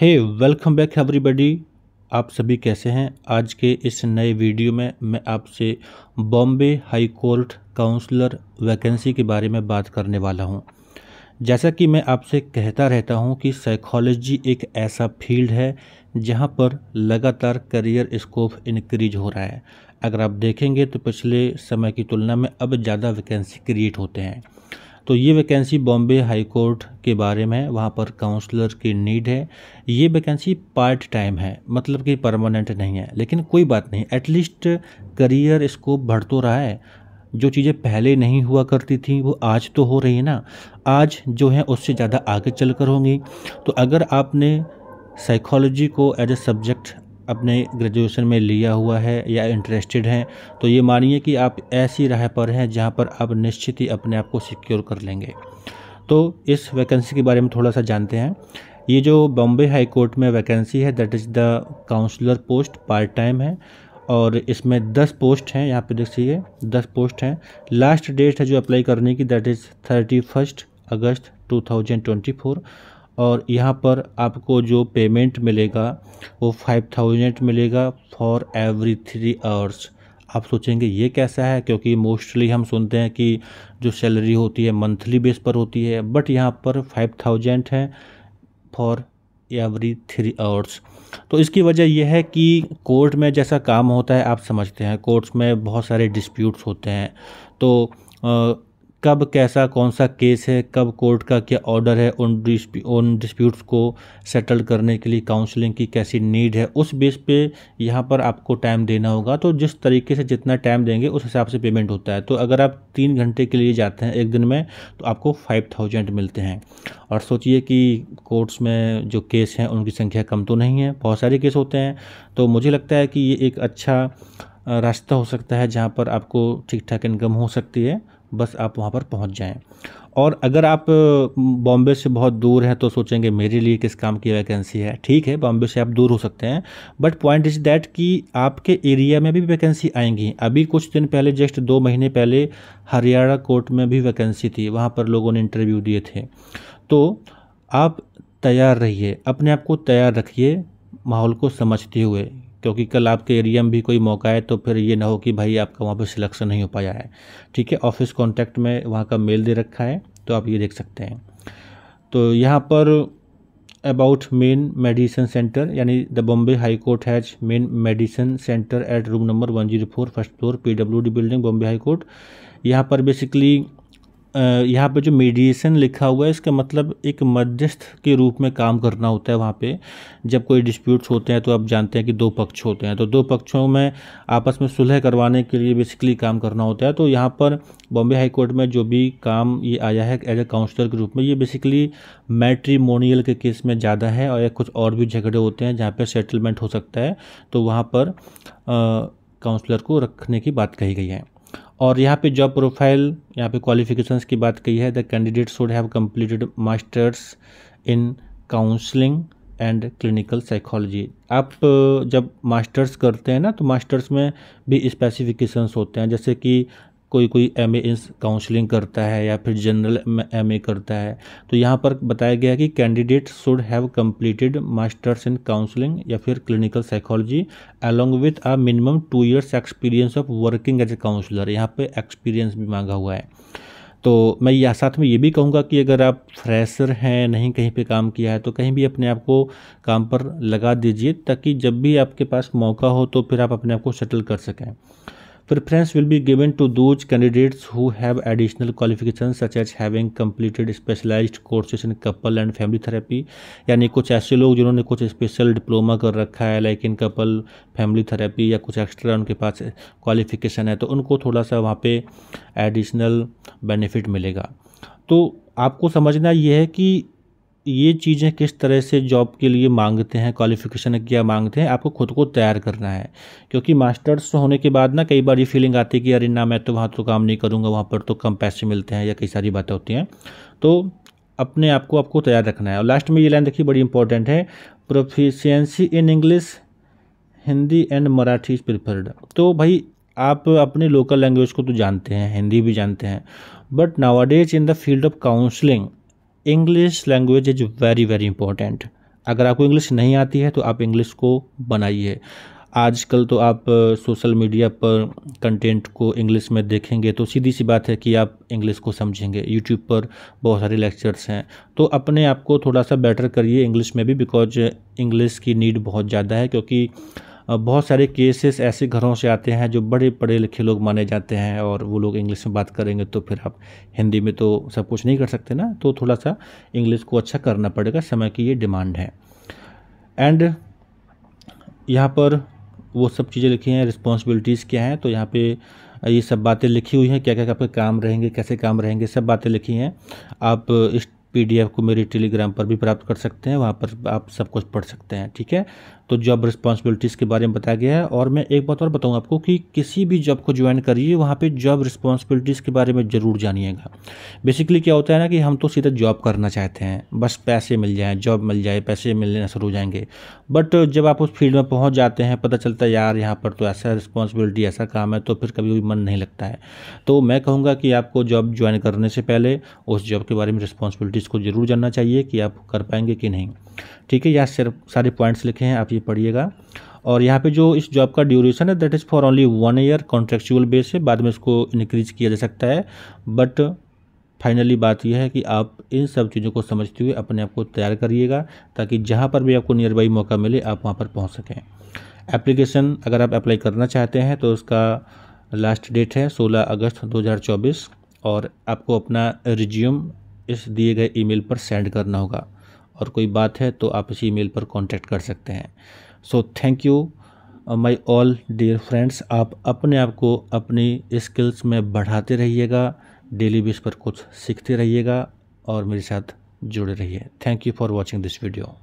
हे welcome back everybody आप सभी कैसे हैं आज के इस नए वीडियो में मैं आपसे Bombay high court counsellor vacancy के बारे में बात करने वाला हूं। जैसा कि मैं आपसे कहता रहता हूं कि साइकोलॉजी एक ऐसा फील्ड है जहां पर लगातार करियर स्कोप इनक्रीज हो रहा है अगर आप देखेंगे तो पिछले समय की तुलना में अब ज़्यादा वैकेंसी क्रिएट होते हैं तो ये वैकेंसी बॉम्बे हाई कोर्ट के बारे में है वहाँ पर काउंसलर की नीड है ये वैकेंसी पार्ट टाइम है मतलब कि परमानेंट नहीं है लेकिन कोई बात नहीं एटलीस्ट करियर स्कोप बढ़ तो रहा है जो चीज़ें पहले नहीं हुआ करती थी वो आज तो हो रही है ना आज जो है उससे ज़्यादा आगे चल कर होंगी तो अगर आपने साइकोलॉजी को एज ए सब्जेक्ट अपने ग्रेजुएशन में लिया हुआ है या इंटरेस्टेड हैं तो ये मानिए कि आप ऐसी राह पर हैं जहाँ पर आप निश्चित ही अपने आप को सिक्योर कर लेंगे तो इस वैकेंसी के बारे में थोड़ा सा जानते हैं ये जो बॉम्बे हाई कोर्ट में वैकेंसी है that is the counsellor post part time है और इसमें दस पोस्ट हैं यहाँ पे देखिए दस पोस्ट हैं लास्ट डेट है जो अप्लाई करने की that is thirty first August two thousand twenty four और यहाँ पर आपको जो पेमेंट मिलेगा वो फाइव थाउजेंड मिलेगा फॉर एवरी थ्री आवर्स आप सोचेंगे ये कैसा है क्योंकि मोस्टली हम सुनते हैं कि जो सैलरी होती है मंथली बेस पर होती है बट यहाँ पर फाइव थाउजेंड है फॉर एवरी थ्री आवर्स तो इसकी वजह यह है कि कोर्ट में जैसा काम होता है आप समझते हैं कोर्ट्स में बहुत सारे डिस्प्यूट्स होते हैं तो कब कैसा कौन सा केस है कब कोर्ट का क्या ऑर्डर है उन डिस्प्यू उन डिस्प्यूट्स को सेटल करने के लिए काउंसलिंग की कैसी नीड है उस बेस पे यहाँ पर आपको टाइम देना होगा तो जिस तरीके से जितना टाइम देंगे उस हिसाब से पेमेंट होता है तो अगर आप तीन घंटे के लिए जाते हैं एक दिन में तो आपको फाइव थाउजेंड मिलते हैं और सोचिए कि कोर्ट्स में जो केस हैं उनकी संख्या कम तो नहीं है बहुत सारे केस होते हैं तो मुझे लगता है कि ये एक अच्छा रास्ता हो सकता है जहाँ पर आपको ठीक ठाक इनकम हो सकती है बस आप वहाँ पर पहुँच जाएँ और अगर आप बॉम्बे से बहुत दूर हैं तो सोचेंगे मेरे लिए किस काम की वैकेंसी है ठीक है बॉम्बे से आप दूर हो सकते हैं बट पॉइंट इज दैट कि आपके एरिया में भी वैकेंसी आएंगी अभी कुछ दिन पहले जस्ट दो महीने पहले हरियाणा कोर्ट में भी वैकेंसी थी वहाँ पर लोगों ने इंटरव्यू दिए थे तो आप तैयार रहिए अपने आप को तैयार रखिए माहौल को समझते हुए क्योंकि कल आपके एरिया में भी कोई मौका है तो फिर ये ना हो कि भाई आपका वहाँ पर सिलेक्शन नहीं हो पाया है ठीक है ऑफिस कॉन्टैक्ट में वहाँ का मेल दे रखा है तो आप ये देख सकते हैं तो यहाँ पर अबाउट मेन मेडिसिन सेंटर यानी the Bombay high court has main medicine centre at room number one zero four first floor P W D building Bombay high court यहाँ पर बेसिकली यहाँ पे जो मीडिएशन लिखा हुआ है इसका मतलब एक मध्यस्थ के रूप में काम करना होता है वहाँ पे जब कोई डिस्प्यूट्स होते हैं तो आप जानते हैं कि दो पक्ष होते हैं तो दो पक्षों में आपस में सुलह करवाने के लिए बेसिकली काम करना होता है तो यहाँ पर बॉम्बे हाई कोर्ट में जो भी काम ये आया है एज ए काउंसलर के रूप में ये बेसिकली मैट्रीमोनियल के केस में ज़्यादा है और कुछ और भी झगड़े होते हैं जहाँ पर सेटलमेंट हो सकता है तो वहाँ पर काउंसलर को रखने की बात कही गई है और यहाँ पे जॉब प्रोफाइल यहाँ पे क्वालिफिकेशंस की बात कही है the candidate should have completed masters in counselling and clinical psychology आप जब मास्टर्स करते हैं ना तो मास्टर्स में भी स्पेसिफिकेशंस होते हैं जैसे कि कोई कोई एम ए काउंसलिंग करता है या फिर जनरल एम ए करता है तो यहाँ पर बताया गया कि candidate should have completed masters in counselling या फिर clinical psychology along with a minimum two years experience of working as a counsellor यहाँ पे एक्सपीरियंस भी मांगा हुआ है तो मैं यह साथ में ये भी कहूँगा कि अगर आप फ्रेशर हैं नहीं कहीं पे काम किया है तो कहीं भी अपने आप को काम पर लगा दीजिए ताकि जब भी आपके पास मौका हो तो फिर आप अपने आप को सेटल कर सकें preference will be given to those candidates who have additional qualification such as having completed specialised courses in couple and family therapy यानी कुछ ऐसे लोग जिन्होंने कुछ स्पेशल डिप्लोमा कर रखा है like in couple family therapy या कुछ एक्स्ट्रा उनके पास क्वालिफिकेशन है तो उनको थोड़ा सा वहाँ पे एडिशनल बेनिफिट मिलेगा तो आपको समझना ये है कि ये चीज़ें किस तरह से जॉब के लिए मांगते हैं क्वालिफिकेशन क्या मांगते हैं आपको खुद को तैयार करना है क्योंकि मास्टर्स होने के बाद ना कई बार ये फीलिंग आती है कि अरे ना मैं तो वहाँ तो काम नहीं करूँगा वहाँ पर तो कम पैसे मिलते हैं या कई सारी बातें होती हैं तो अपने आप को आपको तैयार रखना है और लास्ट में ये लाइन देखिए बड़ी इंपॉर्टेंट है proficiency in English Hindi and Marathi is preferred तो भाई आप अपने लोकल लैंग्वेज को तो जानते हैं हिंदी भी जानते हैं but nowadays in the field of counselling English language is very very important अगर आपको इंग्लिश नहीं आती है तो आप इंग्लिश को बनाइए आजकल तो आप सोशल मीडिया पर कंटेंट को इंग्लिश में देखेंगे तो सीधी सी बात है कि आप इंग्लिश को समझेंगे यूट्यूब पर बहुत सारे लेक्चर्स हैं तो अपने आप को थोड़ा सा बेटर करिए इंग्लिश में भी बिकॉज इंग्लिश की नीड बहुत ज़्यादा है क्योंकि बहुत सारे केसेस ऐसे घरों से आते हैं जो बड़े पढ़े लिखे लोग माने जाते हैं और वो लोग इंग्लिश में बात करेंगे तो फिर आप हिंदी में तो सब कुछ नहीं कर सकते ना तो थोड़ा सा इंग्लिश को अच्छा करना पड़ेगा समय की ये डिमांड है एंड यहाँ पर वो सब चीज़ें लिखी हैं रिस्पॉन्सिबिलिटीज़ क्या हैं तो यहाँ पे ये सब बातें लिखी हुई हैं क्या क्या आपके काम रहेंगे कैसे काम रहेंगे सब बातें लिखी हैं आप इस पीडीएफ को मेरे टेलीग्राम पर भी प्राप्त कर सकते हैं वहाँ पर आप सब कुछ पढ़ सकते हैं ठीक है तो जॉब रिस्पॉन्सिबिलिटीज़ के बारे में बताया गया है और मैं एक बात और बताऊँ आपको कि किसी भी जॉब को ज्वाइन करिए वहाँ पे जॉब रिस्पॉन्सिबिलिटीज़ के बारे में ज़रूर जानिएगा बेसिकली क्या होता है ना कि हम तो सीधा जॉब करना चाहते हैं बस पैसे मिल जाएँ जॉब मिल जाए पैसे मिलने शुरू हो जाएंगे बट जब आप उस फील्ड में पहुँच जाते हैं पता चलता है यार यहाँ पर तो ऐसा रिस्पॉन्सिबिलिटी ऐसा काम है तो फिर कभी भी मन नहीं लगता है तो मैं कहूँगा कि आपको जॉब ज्वाइन करने से पहले उस जॉब के बारे में रिस्पॉन्सिबिलिटीज़ को ज़रूर जानना चाहिए कि आप कर पाएंगे कि नहीं ठीक है यहाँ सारे पॉइंट्स लिखे हैं आप ये पढ़िएगा और यहाँ पे जो इस जॉब का ड्यूरेशन है that is for only one year contractual base है बाद में इसको इनक्रीज किया जा सकता है बट फाइनली बात यह है कि आप इन सब चीज़ों को समझते हुए अपने आप को तैयार करिएगा ताकि जहाँ पर भी आपको नियर बाई मौका मिले आप वहाँ पर पहुँच सकें एप्लीकेशन अगर आप अप्लाई करना चाहते हैं तो उसका लास्ट डेट है 16 अगस्त 2024 और आपको अपना रिज्यूम इस दिए गए ईमेल पर सेंड करना होगा और कोई बात है तो आप इसी ईमेल पर कांटेक्ट कर सकते हैं so thank you my all dear friends आप अपने आप को अपनी स्किल्स में बढ़ाते रहिएगा डेली बेस पर कुछ सीखते रहिएगा और मेरे साथ जुड़े रहिए thank you for watching this video